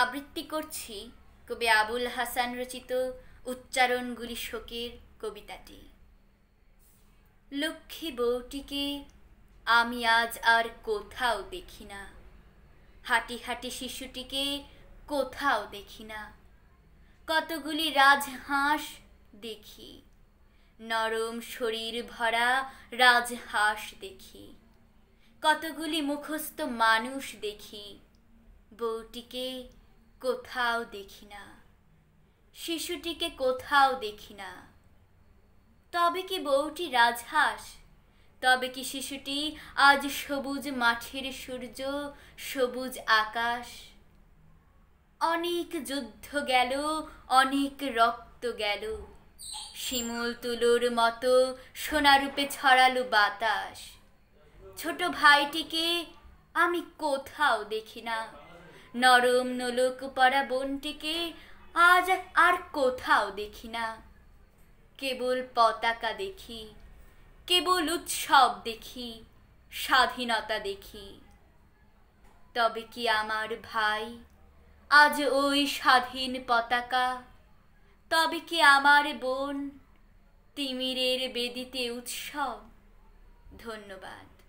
আবৃত্তি করছি কবি আবুল হাসান রচিত উচ্চারণগুলি শোকের কবিতাটি লক্ষ্মী বউটিকে আমি আজ আর কোথাও দেখি না হাঁটি হাঁটি শিশুটিকে কোথাও দেখি না কতগুলি রাজহাঁস দেখি নরম শরীর ভরা রাজহাঁস দেখি কতগুলি মুখস্থ মানুষ দেখি বউটিকে কোথাও দেখি না শিশুটিকে কোথাও দেখি না তবে কি বউটি রাজহাঁস তবে কি শিশুটি আজ সবুজ মাঠের সূর্য সবুজ আকাশ অনেক যুদ্ধ গেল অনেক রক্ত গেল শিমুল তুলোর মতো সোনারূপে ছড়ালো বাতাস ছোট ভাইটিকে আমি কোথাও দেখি না নরম নলুক পরা বনটিকে আজ আর কোথাও দেখি না কেবল পতাকা দেখি কেবল উৎসব দেখি স্বাধীনতা দেখি তবে কি আমার ভাই আজ ওই স্বাধীন পতাকা তবে কি আমার বোন তিমিরের বেদিতে উৎসব ধন্যবাদ